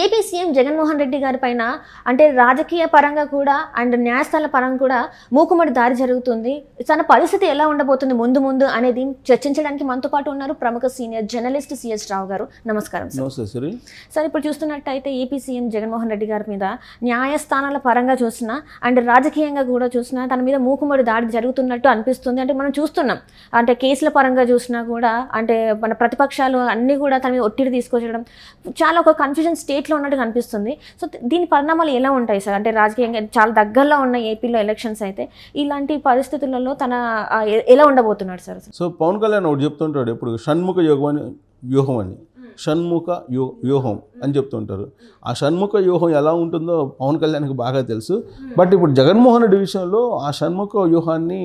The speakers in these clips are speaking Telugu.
ఏపీ సీఎం జగన్మోహన్ రెడ్డి గారి పైన అంటే రాజకీయ పరంగా కూడా అండ్ న్యాయస్థాన పరంగా కూడా మూకుమడి దారి జరుగుతుంది తన పరిస్థితి ఎలా ఉండబోతుంది ముందు ముందు అనేది చర్చించడానికి మనతో పాటు ఉన్నారు ప్రముఖ సీనియర్ జర్నలిస్ట్ సిఎస్ రావు గారు నమస్కారం సార్ సార్ ఇప్పుడు చూస్తున్నట్టయితే ఏపీ సీఎం జగన్మోహన్ రెడ్డి గారి మీద న్యాయస్థానాల పరంగా చూసినా అండ్ రాజకీయంగా కూడా చూసినా తన మీద మూకుమడి దాడి జరుగుతున్నట్టు అనిపిస్తుంది అంటే మనం చూస్తున్నాం అంటే కేసుల పరంగా చూసినా కూడా అంటే మన ప్రతిపక్షాలు అన్నీ కూడా తన మీద ఒత్తిడి తీసుకొచ్చడం చాలా ఒక కన్ఫ్యూజన్ స్టేట్ స్టేట్లో ఉన్నట్టు కనిపిస్తుంది సో దీని పరిణామాలు ఎలా ఉంటాయి సార్ అంటే రాజకీయంగా చాలా దగ్గరలో ఉన్న ఏపీలో ఎలక్షన్స్ అయితే ఇలాంటి పరిస్థితులలో తన ఎలా ఉండబోతున్నాడు సార్ సో పవన్ కళ్యాణ్ ఒకటి చెప్తుంటాడు ఇప్పుడు షణ్ముఖ యోగం వ్యూహం అని షణ్ముఖ యో వ్యూహం అని చెప్తుంటారు ఆ షణ్ముఖ వ్యూహం ఎలా ఉంటుందో పవన్ కళ్యాణ్కి బాగా తెలుసు బట్ ఇప్పుడు జగన్మోహన్ రెడ్డి విషయంలో ఆ షణ్ముఖ వ్యూహాన్ని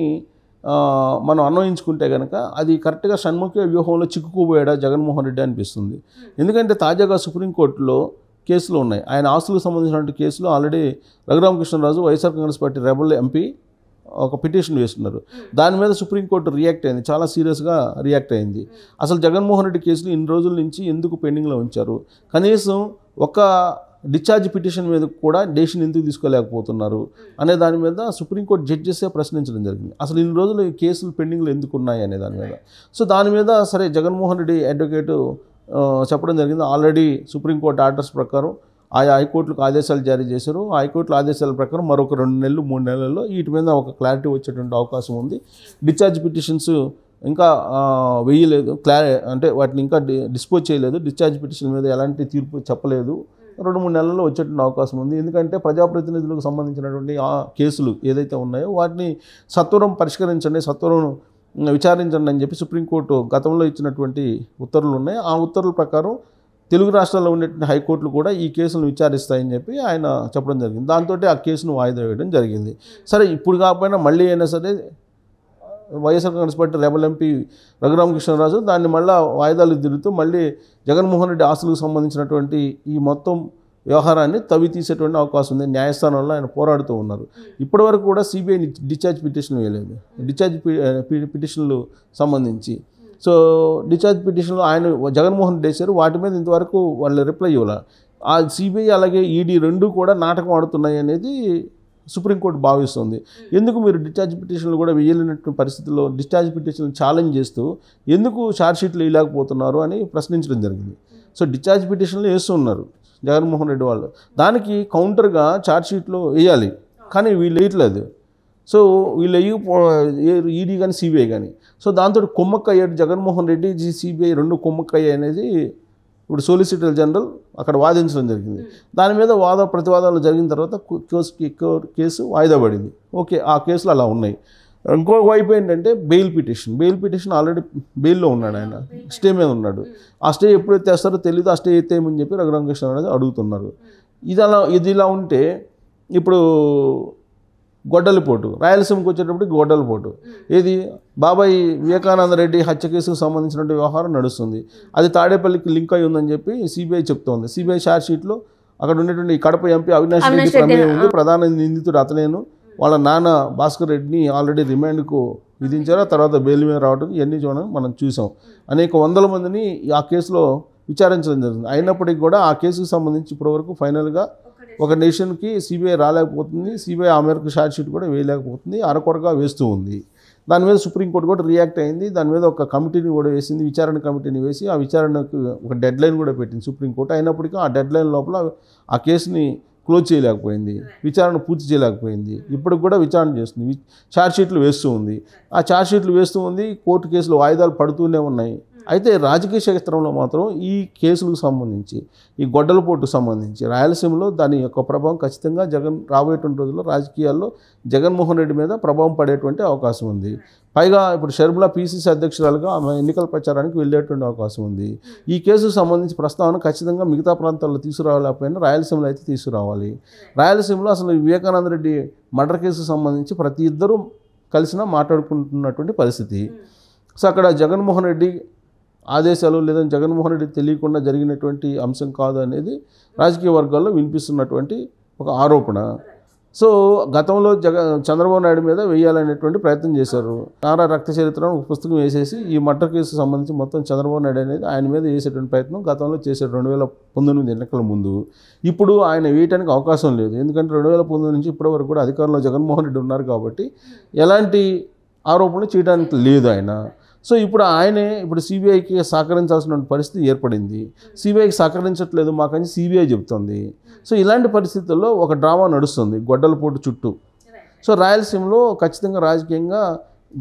మనం అన్వయించుకుంటే కనుక అది కరెక్ట్గా షణ్ముఖ వ్యూహంలో చిక్కుకుపోయాడా జగన్మోహన్ రెడ్డి అనిపిస్తుంది ఎందుకంటే తాజాగా సుప్రీంకోర్టులో కేసులు ఉన్నాయి ఆయన ఆస్తులకు సంబంధించినటువంటి కేసులు already Raghurama Krishna Raju YSR Congress party rebel MP ఒక పిటిషన్ వేస్తున్నారు దాని మీద సుప్రీంకోర్టు రియాక్ట్ అయింది చాలా సీరియస్గా రియాక్ట్ అయింది అసలు జగన్మోహన్ రెడ్డి కేసులు ఇన్ని రోజుల నుంచి ఎందుకు పెండింగ్లో ఉంచారు కనీసం ఒక డిశ్చార్జ్ పిటిషన్ మీద కూడా డేషన్ ఎందుకు తీసుకోలేకపోతున్నారు అనే దాని మీద సుప్రీంకోర్టు జడ్జెసే ప్రశ్నించడం జరిగింది అసలు ఇన్ని రోజులు కేసులు పెండింగ్లో ఎందుకు ఉన్నాయి అనే దాని మీద సో దాని మీద సరే జగన్మోహన్ రెడ్డి అడ్వకేటు చెప్పడం జరిగింది ఆల్రెడీ సుప్రీంకోర్టు ఆర్డర్స్ ప్రకారం ఆయా హైకోర్టులకు ఆదేశాలు జారీ చేశారు హైకోర్టుల ఆదేశాల ప్రకారం మరొక రెండు నెలలు మూడు నెలల్లో వీటి మీద ఒక క్లారిటీ వచ్చేటువంటి అవకాశం ఉంది డిశ్చార్జ్ పిటిషన్స్ ఇంకా వేయలేదు క్లారి అంటే వాటిని ఇంకా డిస్పోజ్ చేయలేదు డిశ్చార్జ్ పిటిషన్ మీద ఎలాంటి తీర్పు చెప్పలేదు రెండు మూడు నెలల్లో వచ్చేటువంటి అవకాశం ఉంది ఎందుకంటే ప్రజాప్రతినిధులకు సంబంధించినటువంటి ఆ కేసులు ఏదైతే ఉన్నాయో వాటిని సత్వరం పరిష్కరించండి సత్వరం విచారించండి అని చెప్పి సుప్రీంకోర్టు గతంలో ఇచ్చినటువంటి ఉత్తర్వులు ఉన్నాయి ఆ ఉత్తర్వుల ప్రకారం తెలుగు రాష్ట్రాల్లో ఉన్నటువంటి హైకోర్టులు కూడా ఈ కేసులను విచారిస్తాయని చెప్పి ఆయన చెప్పడం జరిగింది దాంతో ఆ కేసును వాయిదా వేయడం జరిగింది సరే ఇప్పుడు కాకపోయినా మళ్ళీ అయినా సరే YSR Congress party rebel MP Raghurama Krishna Raju దాన్ని మళ్ళీ వాయిదాలు తిరుగుతూ మళ్ళీ జగన్మోహన్ రెడ్డి ఆస్తులకు సంబంధించినటువంటి ఈ మొత్తం వ్యవహారాన్ని తవ్వి తీసేటువంటి అవకాశం ఉంది న్యాయస్థానంలో ఆయన పోరాడుతూ ఉన్నారు ఇప్పటి వరకు కూడా సిబిఐ డిశ్చార్జ్ పిటిషన్ వేయలేదు డిశ్చార్జ్ పిటిషన్లు సంబంధించి సో డిశ్చార్జ్ పిటిషన్లు ఆయన జగన్మోహన్ రెడ్డి వేశారు వాటి మీద ఇంతవరకు వాళ్ళు రిప్లై ఇవ్వాలి ఆ సిబిఐ అలాగే ఈడీ e రెండు కూడా నాటకం ఆడుతున్నాయి అనేది సుప్రీంకోర్టు భావిస్తుంది ఎందుకు మీరు డిశ్చార్జ్ పిటిషన్లు కూడా వేయలేనటువంటి పరిస్థితుల్లో డిశ్చార్జ్ పిటిషన్లు ఛాలెంజ్ చేస్తూ ఎందుకు షార్ట్ షీట్లు వేయలేకపోతున్నారు అని ప్రశ్నించడం జరిగింది సో డిశ్చార్జ్ పిటిషన్లు వేస్తున్నారు జగన్మోహన్ రెడ్డి వాళ్ళు దానికి కౌంటర్గా ఛార్జ్షీట్లో వేయాలి కానీ వీళ్ళు వేయట్లేదు సో వీళ్ళు వేయి ఈడీ కానీ సిబిఐ కానీ సో దాంతో కొమ్మక్క అయ్యాడు జగన్మోహన్ రెడ్డి సిబిఐ రెండు కొమ్మక్క అనేది ఇప్పుడు సోలిసిటర్ జనరల్ అక్కడ వాదించడం జరిగింది దాని మీద వాద ప్రతివాదాలు జరిగిన తర్వాత కేసు కేసు వాయిదా పడింది ఓకే ఆ కేసులు అలా ఉన్నాయి ఇంకో వైపు ఏంటంటే bail petition bail petition already బెయిల్లో ఉన్నాడు ఆయన స్టే మీద ఉన్నాడు ఆ స్టే ఎప్పుడైతే వస్తారో తెలియదు ఆ స్టే ఏమని చెప్పి రఘురామకృష్ణ అనేది అడుగుతున్నారు ఇది అలా ఇది ఇలా ఉంటే ఇప్పుడు గొడ్డలిపోటు రాయలసీమకు వచ్చేటప్పటికి గొడ్డలిపోటు ఇది బాబాయ్ వివేకానంద రెడ్డి హత్య కేసుకు సంబంధించినటువంటి వ్యవహారం నడుస్తుంది అది తాడేపల్లికి లింక్ అయ్యి ఉందని చెప్పి సిబిఐ చెప్తోంది సిబిఐ షార్ట్ షీట్లో అక్కడ ఉండేటువంటి కడప ఎంపీ అవినాష్ రెడ్డి ప్రమేయం ఉంది ప్రధాన నిందితుడు అతనేను వాళ్ళ నాన్న భాస్కర్ రెడ్డిని ఆల్రెడీ రిమాండ్కు విధించారు తర్వాత బెయిల్ మీద రావడం ఇవన్నీ చూడడం మనం చూసాం అనేక వందల మందిని ఆ కేసులో విచారించడం జరిగింది అయినప్పటికీ కూడా ఆ కేసుకు సంబంధించి ఇప్పటివరకు ఫైనల్గా ఒక నేషన్కి సిబిఐ రాలేకపోతుంది సిబిఐ ఆ మేరకు షార్ట్ షీట్ కూడా వేయలేకపోతుంది అరకొరగా వేస్తూ ఉంది దాని మీద సుప్రీంకోర్టు కూడా రియాక్ట్ అయింది దాని మీద ఒక కమిటీని కూడా వేసింది విచారణ కమిటీని వేసి ఆ విచారణకు ఒక డెడ్ లైన్ కూడా పెట్టింది సుప్రీంకోర్టు అయినప్పటికీ ఆ డెడ్ లైన్ లోపల ఆ కేసుని క్లోజ్ చేయలేకపోయింది విచారణ పూర్తి చేయలేకపోయింది ఇప్పటికి కూడా విచారణ చేస్తుంది షీట్లు వేస్తూ ఉంది ఆ షీట్లు వేస్తూ ఉంది కోర్టు కేసులు వాయిదాలు పడుతూనే ఉన్నాయి అయితే రాజకీయ క్షేత్రంలో మాత్రం ఈ కేసులకు సంబంధించి ఈ గొడ్డల పోటుకు సంబంధించి రాయలసీమలో దాని యొక్క ప్రభావం ఖచ్చితంగా జగన్ రాబోయేటువంటి రోజుల్లో రాజకీయాల్లో జగన్మోహన్ రెడ్డి మీద ప్రభావం పడేటువంటి అవకాశం ఉంది పైగా ఇప్పుడు షర్మిల పీసీసీ అధ్యక్షురాలుగా ఆమె ఎన్నికల ప్రచారానికి వెళ్ళేటువంటి అవకాశం ఉంది ఈ కేసుకు సంబంధించి ప్రస్తావన ఖచ్చితంగా మిగతా ప్రాంతాల్లో తీసుకురావాలకపోయినా రాయలసీమలో అయితే తీసుకురావాలి రాయలసీమలో అసలు వివేకానంద రెడ్డి మర్డర్ కేసుకు సంబంధించి ప్రతి ఇద్దరూ కలిసినా మాట్లాడుకుంటున్నటువంటి పరిస్థితి సో అక్కడ జగన్మోహన్ రెడ్డి ఆదేశాలు లేదని జగన్మోహన్ రెడ్డి తెలియకుండా జరిగినటువంటి అంశం కాదు అనేది రాజకీయ వర్గాల్లో వినిపిస్తున్నటువంటి ఒక ఆరోపణ సో గతంలో జగ చంద్రబాబు నాయుడు మీద వేయాలనేటువంటి ప్రయత్నం చేశారు నారా రక్త చరిత్ర పుస్తకం వేసేసి ఈ మర్డర్ కేసు సంబంధించి మొత్తం చంద్రబాబు నాయుడు అనేది ఆయన మీద వేసేటువంటి ప్రయత్నం గతంలో చేశారు రెండు వేల పంతొమ్మిది ఎన్నికల ముందు ఇప్పుడు ఆయన వేయటానికి అవకాశం లేదు ఎందుకంటే రెండు వేల పంతొమ్మిది నుంచి ఇప్పటి వరకు కూడా అధికారంలో జగన్మోహన్ రెడ్డి ఉన్నారు కాబట్టి ఎలాంటి ఆరోపణలు చేయడానికి లేదు ఆయన సో ఇప్పుడు ఆయనే ఇప్పుడు సిబిఐకి సహకరించాల్సిన పరిస్థితి ఏర్పడింది సిబిఐకి సహకరించట్లేదు మాకని సిబిఐ చెబుతుంది సో ఇలాంటి పరిస్థితుల్లో ఒక డ్రామా నడుస్తుంది గొడ్డలపోటు చుట్టూ సో రాయలసీమలో ఖచ్చితంగా రాజకీయంగా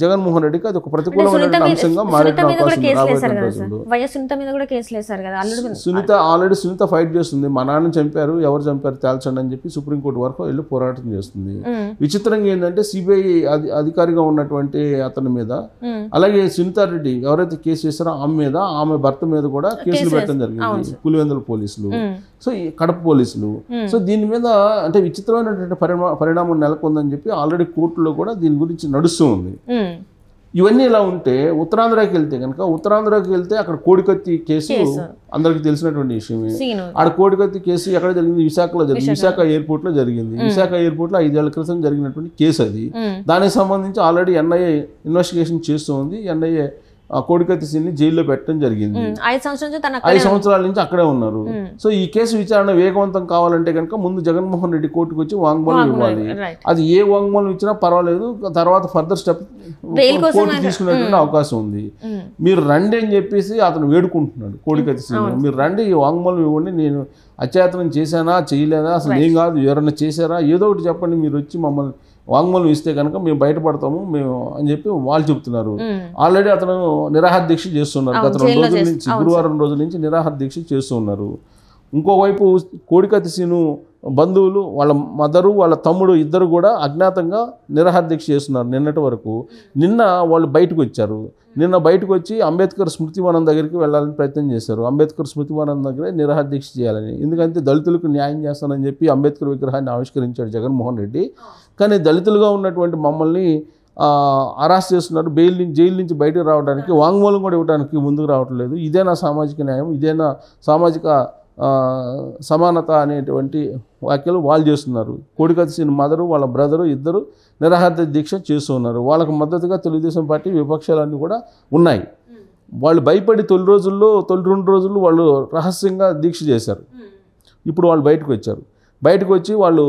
జగన్మోహన్ రెడ్డికి అది ఒక ప్రతికూలమైన అంశంగా మారేటువంటి సునీత ఆల్రెడీ సునీత ఫైట్ చేస్తుంది మా నాన్న చంపారు ఎవరు చంపారు తేల్చండి అని చెప్పి సుప్రీంకోర్టు వరకు వెళ్ళి పోరాటం చేస్తుంది విచిత్రంగా ఏంటంటే సిబిఐ అధికారిగా ఉన్నటువంటి అతని మీద అలాగే సునీత రెడ్డి ఎవరైతే కేసు చేస్తారో ఆమె మీద ఆమె భర్త మీద కూడా కేసులు పెట్టడం జరిగింది పులివెందుల పోలీసులు సో ఈ కడప పోలీసులు సో దీని మీద అంటే విచిత్రమైనటువంటి పరిణా పరిణామం నెలకొందని చెప్పి ఆల్రెడీ కోర్టులో కూడా దీని గురించి నడుస్తూ ఉంది ఇవన్నీ ఇలా ఉంటే ఉత్తరాంధ్రకి వెళ్తే కనుక ఉత్తరాంధ్రకి వెళ్తే అక్కడ కోడికత్తి కేసు అందరికి తెలిసినటువంటి విషయమే ఆడ కోడికత్తి కేసు ఎక్కడ జరిగింది విశాఖలో జరిగింది విశాఖ ఎయిర్పోర్ట్ లో జరిగింది విశాఖ ఎయిర్పోర్ట్ లో ఐదేళ్ల క్రితం జరిగినటువంటి కేసు అది దానికి సంబంధించి ఆల్రెడీ ఎన్ఐఏ ఇన్వెస్టిగేషన్ చేస్తూ ఉంది ఎన్ఐఏ ఆ కోడికత్తి సింగ్ని జైల్లో పెట్టడం జరిగింది ఐదు సంవత్సరాల నుంచి అక్కడే ఉన్నారు సో ఈ కేసు విచారణ వేగవంతం కావాలంటే కనుక ముందు జగన్మోహన్ రెడ్డి కోర్టుకు వచ్చి వాంగ్మూలం ఇవ్వాలి అది ఏ వాంగ్మూలం ఇచ్చినా పర్వాలేదు తర్వాత ఫర్దర్ స్టెప్ కోర్టు తీసుకునేటువంటి అవకాశం ఉంది మీరు రండి అని చెప్పేసి అతను వేడుకుంటున్నాడు కోడికత్తి సింగ్ మీరు రండి ఈ వాంగ్మూలం ఇవ్వండి నేను అచేతనం చేశానా చేయలేదా అసలు ఏం కాదు ఎవరన్నా చేశారా ఏదో ఒకటి చెప్పండి మీరు వచ్చి మమ్మల్ని వాంగ్మూలం ఇస్తే కనుక మేము బయటపడతాము మేము అని చెప్పి వాళ్ళు చెప్తున్నారు ఆల్రెడీ అతను నిరాహార దీక్ష చేస్తున్నారు గత రెండు రోజుల నుంచి గురువారం రోజుల నుంచి నిరాహార దీక్ష చేస్తున్నారు ఇంకోవైపు కోడికతిసిను బంధువులు వాళ్ళ మదరు వాళ్ళ తమ్ముడు ఇద్దరు కూడా అజ్ఞాతంగా నిరహార్దీక్ష చేస్తున్నారు నిన్నటి వరకు నిన్న వాళ్ళు బయటకు వచ్చారు నిన్న బయటకు వచ్చి అంబేద్కర్ స్మృతివనం దగ్గరికి వెళ్ళాలని ప్రయత్నం చేశారు అంబేద్కర్ స్మృతివనం దగ్గరే నిరహార్దీక్ష చేయాలని ఎందుకంటే దళితులకు న్యాయం చేస్తానని చెప్పి అంబేద్కర్ విగ్రహాన్ని ఆవిష్కరించాడు జగన్మోహన్ రెడ్డి కానీ దళితులుగా ఉన్నటువంటి మమ్మల్ని అరెస్ట్ చేస్తున్నారు బెయిల్ నుంచి జైలు నుంచి బయటకు రావడానికి వాంగ్మూలం కూడా ఇవ్వడానికి ముందుకు రావట్లేదు ఇదేనా సామాజిక న్యాయం ఇదేనా సామాజిక సమానత అనేటువంటి వ్యాఖ్యలు వాళ్ళు చేస్తున్నారు కోడికత్తి మదరు వాళ్ళ బ్రదరు ఇద్దరు నిరాహార దీక్ష చేస్తున్నారు వాళ్ళకు మద్దతుగా తెలుగుదేశం పార్టీ విపక్షాలన్నీ కూడా ఉన్నాయి వాళ్ళు భయపడి తొలి రోజుల్లో తొలి రెండు రోజులు వాళ్ళు రహస్యంగా దీక్ష చేశారు ఇప్పుడు వాళ్ళు బయటకు వచ్చారు బయటకు వచ్చి వాళ్ళు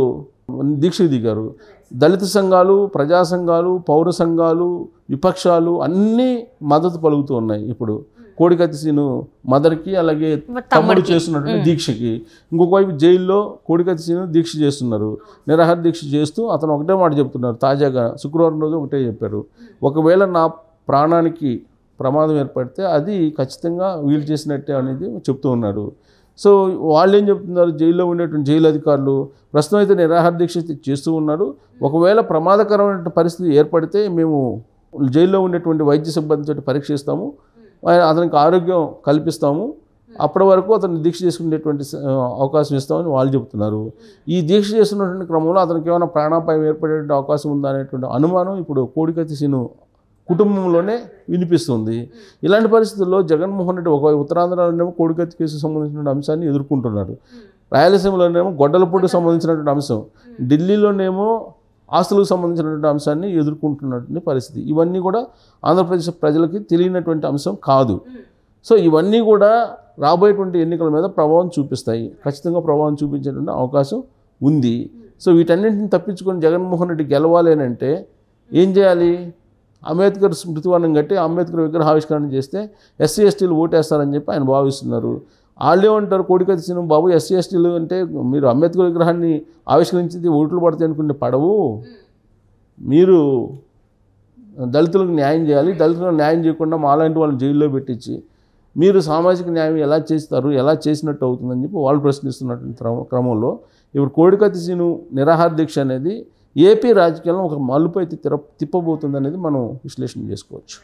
దీక్ష దిగారు దళిత సంఘాలు ప్రజా సంఘాలు పౌర సంఘాలు విపక్షాలు అన్నీ మద్దతు పలుకుతూ ఉన్నాయి ఇప్పుడు కోడికత్తి సీను మదర్కి అలాగే తమ్ముడు చేస్తున్నటువంటి దీక్షకి ఇంకొక వైపు జైల్లో కోడికత్తి సీను దీక్ష చేస్తున్నారు నిరాహార దీక్ష చేస్తూ అతను ఒకటే మాట చెప్తున్నారు తాజాగా శుక్రవారం రోజు ఒకటే చెప్పారు ఒకవేళ నా ప్రాణానికి ప్రమాదం ఏర్పడితే అది ఖచ్చితంగా వీలు చేసినట్టే అనేది చెప్తూ ఉన్నారు సో వాళ్ళు ఏం చెప్తున్నారు జైల్లో ఉండేటువంటి జైలు అధికారులు ప్రస్తుతం అయితే నిరాహార దీక్ష చేస్తూ ఉన్నారు ఒకవేళ ప్రమాదకరమైన పరిస్థితి ఏర్పడితే మేము జైల్లో ఉండేటువంటి వైద్య సిబ్బందితో పరీక్షిస్తాము అతనికి ఆరోగ్యం కల్పిస్తాము అప్పటి వరకు అతను దీక్ష చేసుకునేటువంటి అవకాశం ఇస్తామని వాళ్ళు చెబుతున్నారు ఈ దీక్ష చేస్తున్నటువంటి క్రమంలో అతనికి ఏమైనా ప్రాణాపాయం ఏర్పడేటువంటి అవకాశం ఉందా అనేటువంటి అనుమానం ఇప్పుడు కోడికత్తి శీను కుటుంబంలోనే వినిపిస్తుంది ఇలాంటి పరిస్థితుల్లో జగన్మోహన్ రెడ్డి ఒక ఉత్తరాంధ్రలోనేమో కోడికత్తి కేసుకు సంబంధించిన అంశాన్ని ఎదుర్కొంటున్నారు రాయలసీమలోనేమో గొడ్డలపూడికి సంబంధించినటువంటి అంశం ఢిల్లీలోనేమో ఆస్తులకు సంబంధించినటువంటి అంశాన్ని ఎదుర్కొంటున్నటువంటి పరిస్థితి ఇవన్నీ కూడా ఆంధ్రప్రదేశ్ ప్రజలకి తెలియనటువంటి అంశం కాదు సో ఇవన్నీ కూడా రాబోయేటువంటి ఎన్నికల మీద ప్రభావం చూపిస్తాయి ఖచ్చితంగా ప్రభావం చూపించేటువంటి అవకాశం ఉంది సో వీటన్నింటిని తప్పించుకొని జగన్మోహన్ రెడ్డి గెలవాలి అని అంటే ఏం చేయాలి అంబేద్కర్ స్మృతివనం కట్టి అంబేద్కర్ విగ్రహావిష్కరణ చేస్తే ఎస్సీ ఎస్టీలు ఓటేస్తారని చెప్పి ఆయన భావిస్తున్నారు వాళ్ళు ఏమంటారు కోడికతి సినిమా బాబు ఎస్సీ ఎస్టీలు అంటే మీరు అంబేద్కర్ విగ్రహాన్ని ఆవిష్కరించింది ఓట్లు పడతాయి అనుకుంటే పడవు మీరు దళితులకు న్యాయం చేయాలి దళితులకు న్యాయం చేయకుండా మాలాంటి వాళ్ళని జైల్లో పెట్టించి మీరు సామాజిక న్యాయం ఎలా చేస్తారు ఎలా చేసినట్టు అవుతుందని చెప్పి వాళ్ళు ప్రశ్నిస్తున్నటువంటి క్రమంలో ఇప్పుడు కోడికత్తి సీను నిరాహార దీక్ష అనేది ఏపీ రాజకీయాల్లో ఒక మలుపు అయితే తిర తిప్పబోతుంది అనేది మనం విశ్లేషణ చేసుకోవచ్చు